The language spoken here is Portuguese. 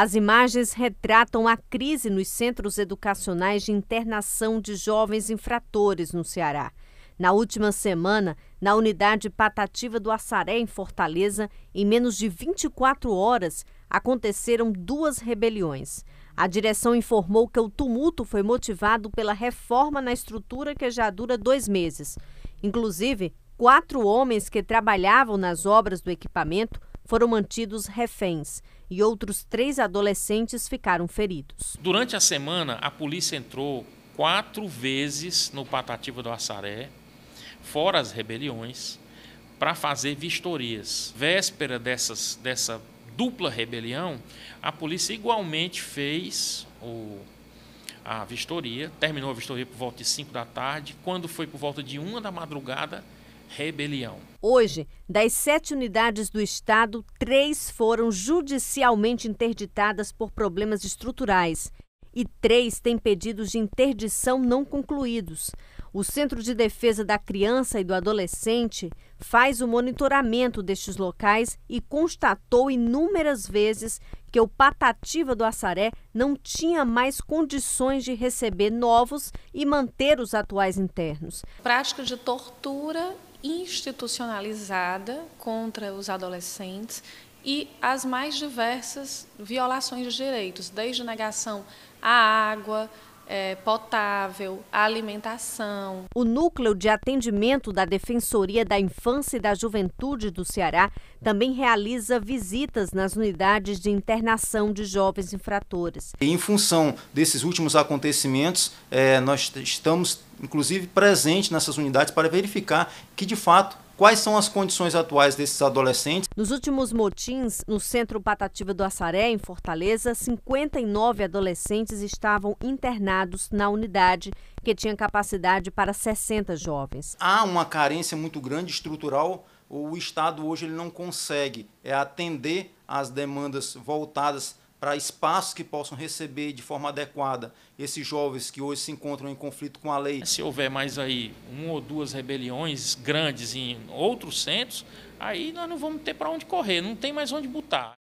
As imagens retratam a crise nos centros educacionais de internação de jovens infratores no Ceará. Na última semana, na unidade Patativa do Assaré, em Fortaleza, em menos de 24 horas, aconteceram duas rebeliões. A direção informou que o tumulto foi motivado pela reforma na estrutura que já dura dois meses. Inclusive, quatro homens que trabalhavam nas obras do equipamento foram mantidos reféns e outros três adolescentes ficaram feridos. Durante a semana, a polícia entrou quatro vezes no Patativa do Assaré, fora as rebeliões, para fazer vistorias. Véspera dessas, dessa dupla rebelião, a polícia igualmente fez o, a vistoria, terminou a vistoria por volta de 5 da tarde. Quando foi por volta de 1 da madrugada, rebelião. Hoje, das sete unidades do Estado, três foram judicialmente interditadas por problemas estruturais e três têm pedidos de interdição não concluídos. O Centro de Defesa da Criança e do Adolescente faz o monitoramento destes locais e constatou inúmeras vezes que o Patativa do Assaré não tinha mais condições de receber novos e manter os atuais internos. Práticas de tortura institucionalizada contra os adolescentes e as mais diversas violações de direitos, desde negação à água, é, potável, alimentação. O núcleo de atendimento da Defensoria da Infância e da Juventude do Ceará também realiza visitas nas unidades de internação de jovens infratores. em função desses últimos acontecimentos, é, nós estamos inclusive presentes nessas unidades para verificar que de fato Quais são as condições atuais desses adolescentes? Nos últimos motins, no Centro Patativa do Assaré, em Fortaleza, 59 adolescentes estavam internados na unidade, que tinha capacidade para 60 jovens. Há uma carência muito grande estrutural. O Estado hoje ele não consegue é, atender às demandas voltadas para espaços que possam receber de forma adequada esses jovens que hoje se encontram em conflito com a lei. Se houver mais aí uma ou duas rebeliões grandes em outros centros, aí nós não vamos ter para onde correr, não tem mais onde botar.